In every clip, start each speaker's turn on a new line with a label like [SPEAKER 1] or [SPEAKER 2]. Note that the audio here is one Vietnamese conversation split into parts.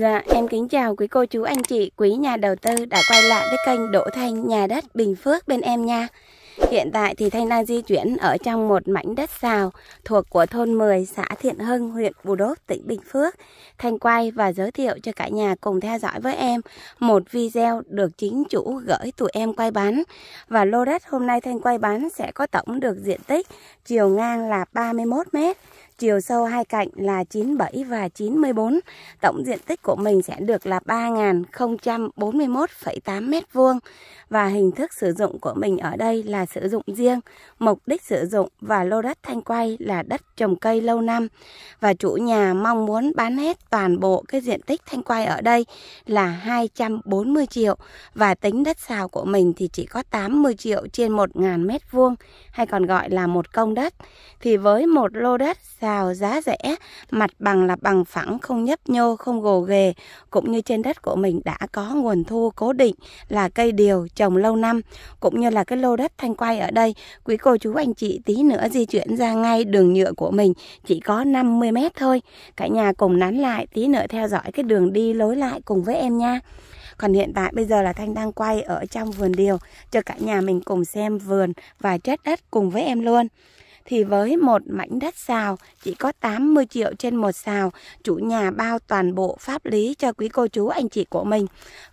[SPEAKER 1] Dạ, em kính chào quý cô chú anh chị, quý nhà đầu tư đã quay lại với kênh Đỗ Thanh Nhà Đất Bình Phước bên em nha. Hiện tại thì Thanh đang di chuyển ở trong một mảnh đất xào thuộc của thôn 10 xã Thiện Hưng, huyện Bù Đốp, tỉnh Bình Phước. Thanh quay và giới thiệu cho cả nhà cùng theo dõi với em một video được chính chủ gửi tụi em quay bán. Và lô đất hôm nay Thanh quay bán sẽ có tổng được diện tích chiều ngang là 31 m chiều sâu hai cạnh là 97 và 94. Tổng diện tích của mình sẽ được là 3.041,8 m2 và hình thức sử dụng của mình ở đây là sử dụng riêng, mục đích sử dụng và lô đất thanh quay là đất trồng cây lâu năm và chủ nhà mong muốn bán hết toàn bộ cái diện tích thanh quay ở đây là 240 triệu và tính đất xào của mình thì chỉ có 80 triệu trên 1.000 m2 hay còn gọi là một công đất thì với một lô đất sao giá rẻ, mặt bằng là bằng phẳng, không nhấp nhô, không gồ ghề, cũng như trên đất của mình đã có nguồn thu cố định là cây điều trồng lâu năm, cũng như là cái lô đất thanh quay ở đây. Quý cô chú anh chị tí nữa di chuyển ra ngay đường nhựa của mình chỉ có 50 mét thôi. Cả nhà cùng nắn lại tí nữa theo dõi cái đường đi lối lại cùng với em nha. Còn hiện tại bây giờ là Thanh đang quay ở trong vườn điều cho cả nhà mình cùng xem vườn và chết đất cùng với em luôn thì với một mảnh đất xào chỉ có 80 triệu trên một xào, chủ nhà bao toàn bộ pháp lý cho quý cô chú anh chị của mình.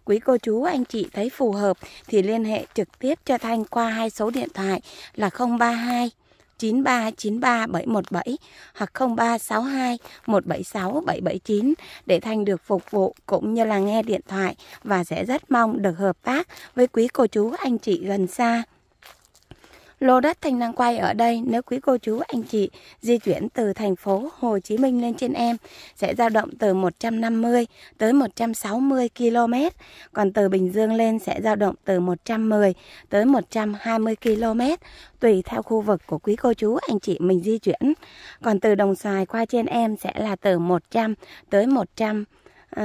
[SPEAKER 1] Quý cô chú anh chị thấy phù hợp thì liên hệ trực tiếp cho Thanh qua hai số điện thoại là 032 9393717 hoặc 0362 176 779 để Thanh được phục vụ cũng như là nghe điện thoại và sẽ rất mong được hợp tác với quý cô chú anh chị gần xa. Lô đất Thanh đang quay ở đây nếu quý cô chú anh chị di chuyển từ thành phố Hồ Chí Minh lên trên em sẽ dao động từ 150 tới 160 km, còn từ Bình Dương lên sẽ dao động từ 110 tới 120 km tùy theo khu vực của quý cô chú anh chị mình di chuyển. Còn từ Đồng Xoài qua trên em sẽ là từ 100 tới 100 uh,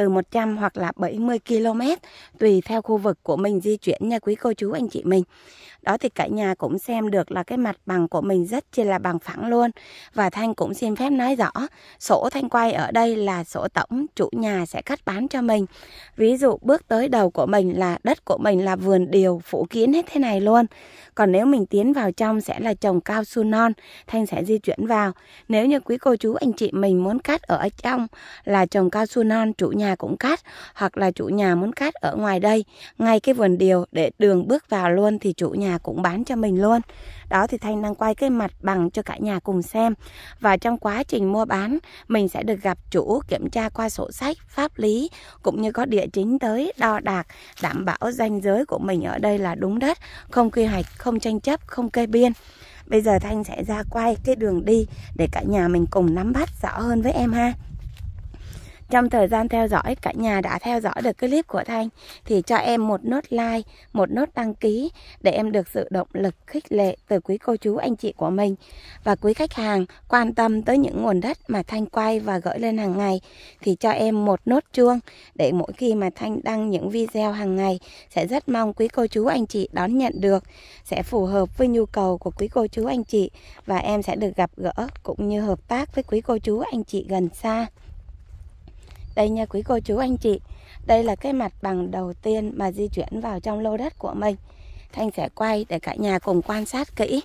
[SPEAKER 1] từ 100 hoặc là 70 km tùy theo khu vực của mình di chuyển nha quý cô chú anh chị mình. Đó thì cả nhà cũng xem được là cái mặt bằng của mình rất chi là bằng phẳng luôn. Và Thanh cũng xin phép nói rõ, sổ Thanh quay ở đây là sổ tổng chủ nhà sẽ cắt bán cho mình. Ví dụ bước tới đầu của mình là đất của mình là vườn điều phủ kín hết thế này luôn. Còn nếu mình tiến vào trong sẽ là trồng cao su non, Thanh sẽ di chuyển vào. Nếu như quý cô chú anh chị mình muốn cắt ở trong là trồng cao su non chủ nhà cũng cắt hoặc là chủ nhà muốn cắt ở ngoài đây ngay cái vườn điều để đường bước vào luôn thì chủ nhà cũng bán cho mình luôn đó thì Thanh đang quay cái mặt bằng cho cả nhà cùng xem và trong quá trình mua bán mình sẽ được gặp chủ kiểm tra qua sổ sách pháp lý cũng như có địa chính tới đo đạc đảm bảo danh giới của mình ở đây là đúng đất không quy hoạch không tranh chấp không kê biên Bây giờ Thanh sẽ ra quay cái đường đi để cả nhà mình cùng nắm bắt rõ hơn với em ha. Trong thời gian theo dõi, cả nhà đã theo dõi được clip của Thanh thì cho em một nốt like, một nốt đăng ký để em được sự động lực khích lệ từ quý cô chú anh chị của mình và quý khách hàng quan tâm tới những nguồn đất mà Thanh quay và gửi lên hàng ngày thì cho em một nốt chuông để mỗi khi mà Thanh đăng những video hàng ngày sẽ rất mong quý cô chú anh chị đón nhận được sẽ phù hợp với nhu cầu của quý cô chú anh chị và em sẽ được gặp gỡ cũng như hợp tác với quý cô chú anh chị gần xa. Đây nha quý cô chú anh chị, đây là cái mặt bằng đầu tiên mà di chuyển vào trong lô đất của mình. Thanh sẽ quay để cả nhà cùng quan sát kỹ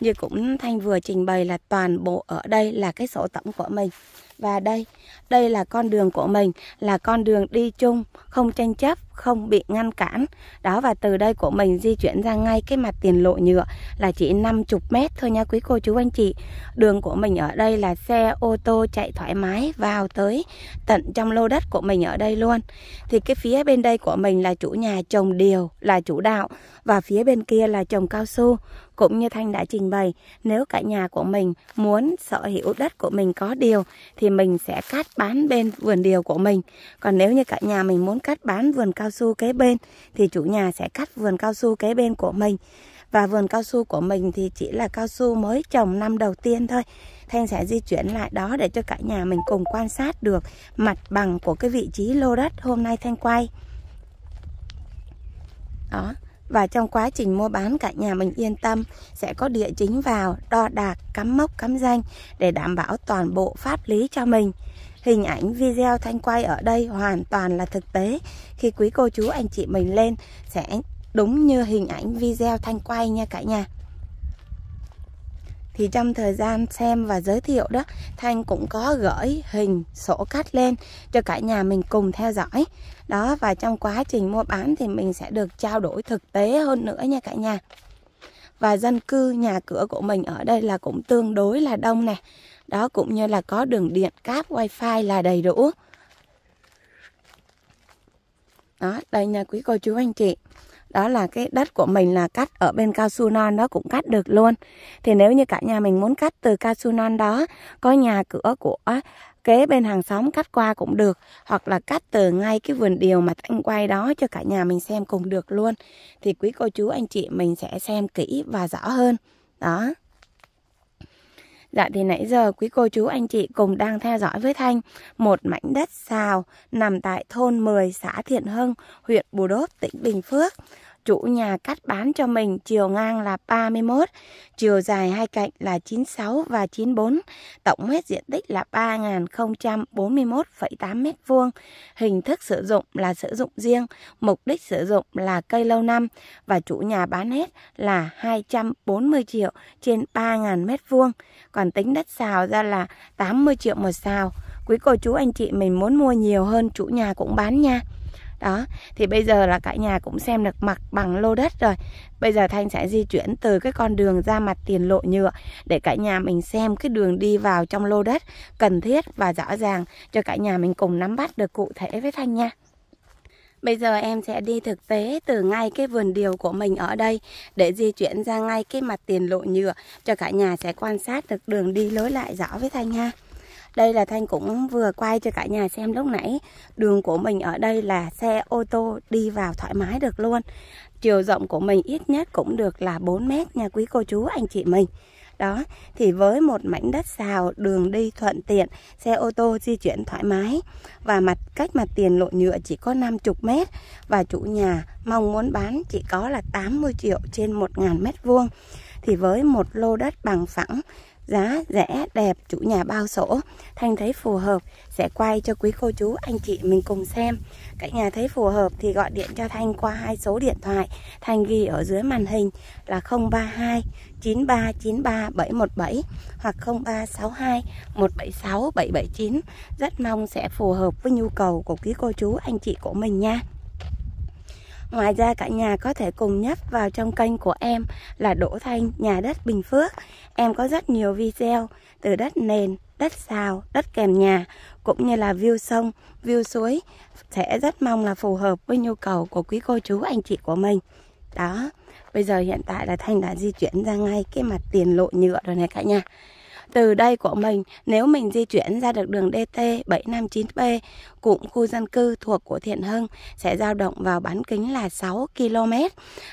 [SPEAKER 1] như cũng Thanh vừa trình bày là toàn bộ ở đây là cái sổ tổng của mình. Và đây, đây là con đường của mình, là con đường đi chung, không tranh chấp, không bị ngăn cản. Đó và từ đây của mình di chuyển ra ngay cái mặt tiền lộ nhựa là chỉ 50 mét thôi nha quý cô chú anh chị. Đường của mình ở đây là xe ô tô chạy thoải mái vào tới tận trong lô đất của mình ở đây luôn. Thì cái phía bên đây của mình là chủ nhà trồng điều, là chủ đạo và phía bên kia là trồng cao su. Cũng như Thanh đã trình bày, nếu cả nhà của mình muốn sở hữu đất của mình có điều thì mình sẽ cắt bán bên vườn điều của mình. Còn nếu như cả nhà mình muốn cắt bán vườn cao su kế bên thì chủ nhà sẽ cắt vườn cao su kế bên của mình. Và vườn cao su của mình thì chỉ là cao su mới trồng năm đầu tiên thôi. Thanh sẽ di chuyển lại đó để cho cả nhà mình cùng quan sát được mặt bằng của cái vị trí lô đất hôm nay Thanh quay. Đó và trong quá trình mua bán cả nhà mình yên tâm sẽ có địa chính vào đo đạc cắm mốc cắm danh để đảm bảo toàn bộ pháp lý cho mình hình ảnh video thanh quay ở đây hoàn toàn là thực tế khi quý cô chú anh chị mình lên sẽ đúng như hình ảnh video thanh quay nha cả nhà thì trong thời gian xem và giới thiệu đó Thanh cũng có gửi hình sổ cắt lên cho cả nhà mình cùng theo dõi đó và trong quá trình mua bán thì mình sẽ được trao đổi thực tế hơn nữa nha cả nhà và dân cư nhà cửa của mình ở đây là cũng tương đối là đông nè đó cũng như là có đường điện cáp wifi là đầy đủ đó đây nhà quý cô chú anh chị đó là cái đất của mình là cắt ở bên cao su non đó cũng cắt được luôn thì nếu như cả nhà mình muốn cắt từ cao su non đó có nhà cửa của kế bên hàng xóm cắt qua cũng được hoặc là cắt từ ngay cái vườn điều mà anh quay đó cho cả nhà mình xem cùng được luôn thì quý cô chú anh chị mình sẽ xem kỹ và rõ hơn đó Dạ thì nãy giờ quý cô chú anh chị cùng đang theo dõi với Thanh một mảnh đất xào nằm tại thôn 10 xã Thiện Hưng, huyện Bù Đốp, tỉnh Bình Phước chủ nhà cắt bán cho mình chiều ngang là 31, chiều dài hai cạnh là 96 và 94, tổng hết diện tích là 3.041,8 m2. Hình thức sử dụng là sử dụng riêng, mục đích sử dụng là cây lâu năm và chủ nhà bán hết là 240 triệu trên 3.000 m2, còn tính đất xào ra là 80 triệu một xào. Quý cô chú anh chị mình muốn mua nhiều hơn chủ nhà cũng bán nha đó thì bây giờ là cả nhà cũng xem được mặt bằng lô đất rồi bây giờ thanh sẽ di chuyển từ cái con đường ra mặt tiền lộ nhựa để cả nhà mình xem cái đường đi vào trong lô đất cần thiết và rõ ràng cho cả nhà mình cùng nắm bắt được cụ thể với thanh nha Bây giờ em sẽ đi thực tế từ ngay cái vườn điều của mình ở đây để di chuyển ra ngay cái mặt tiền lộ nhựa cho cả nhà sẽ quan sát được đường đi lối lại rõ với Thanh nha. Đây là Thanh cũng vừa quay cho cả nhà xem lúc nãy Đường của mình ở đây là xe ô tô đi vào thoải mái được luôn Chiều rộng của mình ít nhất cũng được là 4 mét nha quý cô chú anh chị mình đó thì với một mảnh đất xào đường đi thuận tiện xe ô tô di chuyển thoải mái và mặt cách mặt tiền lộ nhựa chỉ có 50 mét và chủ nhà mong muốn bán chỉ có là 80 triệu trên 1 ngàn mét vuông thì với một lô đất bằng phẳng giá rẻ đẹp chủ nhà bao sổ thành thấy phù hợp sẽ quay cho quý cô chú anh chị mình cùng xem cả nhà thấy phù hợp thì gọi điện cho thanh qua hai số điện thoại thanh ghi ở dưới màn hình là 032 9393 717 hoặc 0362 176 779 rất mong sẽ phù hợp với nhu cầu của quý cô chú anh chị của mình nha Ngoài ra cả nhà có thể cùng nhấp vào trong kênh của em là Đỗ Thanh Nhà Đất Bình Phước. Em có rất nhiều video từ đất nền, đất xào, đất kèm nhà cũng như là view sông, view suối sẽ rất mong là phù hợp với nhu cầu của quý cô chú anh chị của mình. Đó, bây giờ hiện tại là Thanh đã di chuyển ra ngay cái mặt tiền lộ nhựa rồi này cả nhà từ đây của mình nếu mình di chuyển ra được đường DT 759B cụm khu dân cư thuộc của Thiện Hưng sẽ dao động vào bán kính là 6 km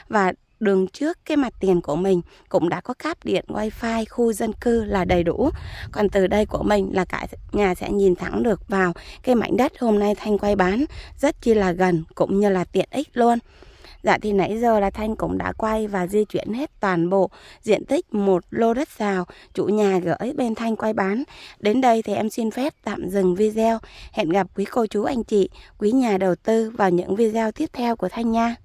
[SPEAKER 1] và đường trước cái mặt tiền của mình cũng đã có cáp điện wifi khu dân cư là đầy đủ còn từ đây của mình là cả nhà sẽ nhìn thẳng được vào cái mảnh đất hôm nay thanh quay bán rất chi là gần cũng như là tiện ích luôn Dạ thì nãy giờ là Thanh cũng đã quay và di chuyển hết toàn bộ diện tích một lô đất rào chủ nhà gửi bên Thanh quay bán. Đến đây thì em xin phép tạm dừng video. Hẹn gặp quý cô chú anh chị, quý nhà đầu tư vào những video tiếp theo của Thanh nha.